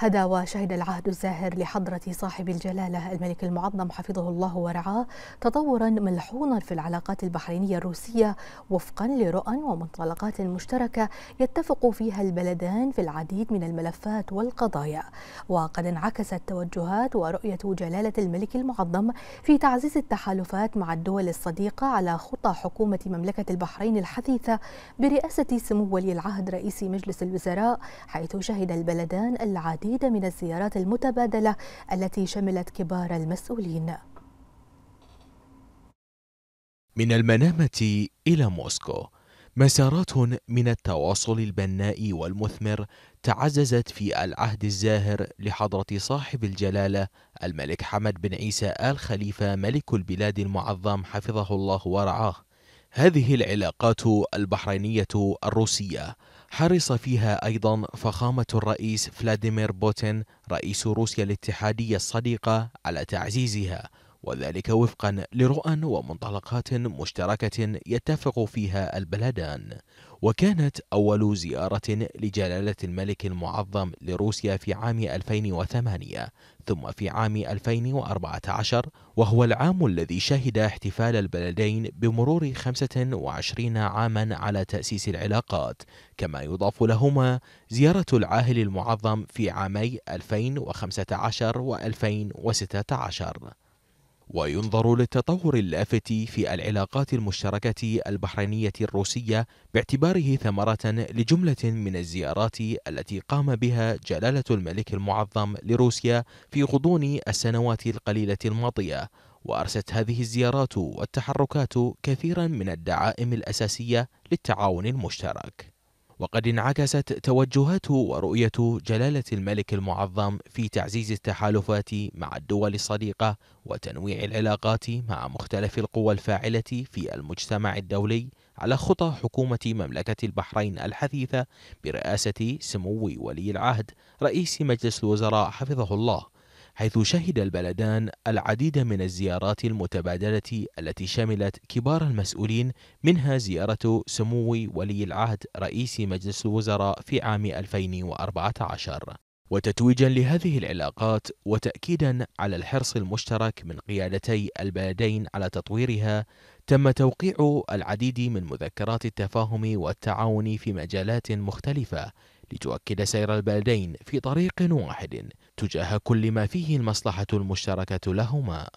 هدى وشهد العهد الزاهر لحضرة صاحب الجلالة الملك المعظم حفظه الله ورعاه تطورا ملحونا في العلاقات البحرينية الروسية وفقا لرؤى ومنطلقات مشتركة يتفق فيها البلدان في العديد من الملفات والقضايا وقد انعكست توجهات ورؤية جلالة الملك المعظم في تعزيز التحالفات مع الدول الصديقة على خطى حكومة مملكة البحرين الحديثة برئاسة سمو ولي العهد رئيس مجلس الوزراء حيث شهد البلدان العديد العديد من الزيارات المتبادلة التي شملت كبار المسؤولين من المنامة إلى موسكو مسارات من التواصل البناء والمثمر تعززت في العهد الزاهر لحضرة صاحب الجلالة الملك حمد بن عيسى آل خليفة ملك البلاد المعظم حفظه الله ورعاه هذه العلاقات البحرينية الروسية حرص فيها أيضا فخامة الرئيس فلاديمير بوتين رئيس روسيا الاتحادية الصديقة على تعزيزها وذلك وفقا لرؤى ومنطلقات مشتركة يتفق فيها البلدان وكانت أول زيارة لجلالة الملك المعظم لروسيا في عام 2008 ثم في عام 2014 وهو العام الذي شهد احتفال البلدين بمرور 25 عاما على تأسيس العلاقات كما يضاف لهما زيارة العاهل المعظم في عامي 2015 و 2016 وينظر للتطور اللافت في العلاقات المشتركة البحرينية الروسية باعتباره ثمرة لجملة من الزيارات التي قام بها جلالة الملك المعظم لروسيا في غضون السنوات القليلة الماضية وأرست هذه الزيارات والتحركات كثيرا من الدعائم الأساسية للتعاون المشترك وقد انعكست توجهاته ورؤية جلالة الملك المعظم في تعزيز التحالفات مع الدول الصديقة وتنويع العلاقات مع مختلف القوى الفاعلة في المجتمع الدولي على خطى حكومة مملكة البحرين الحثيثة برئاسة سمو ولي العهد رئيس مجلس الوزراء حفظه الله حيث شهد البلدان العديد من الزيارات المتبادلة التي شملت كبار المسؤولين منها زيارة سمو ولي العهد رئيس مجلس الوزراء في عام 2014 وتتويجا لهذه العلاقات وتأكيدا على الحرص المشترك من قيادتي البلدين على تطويرها تم توقيع العديد من مذكرات التفاهم والتعاون في مجالات مختلفة لتؤكد سير البلدين في طريق واحد تجاه كل ما فيه المصلحة المشتركة لهما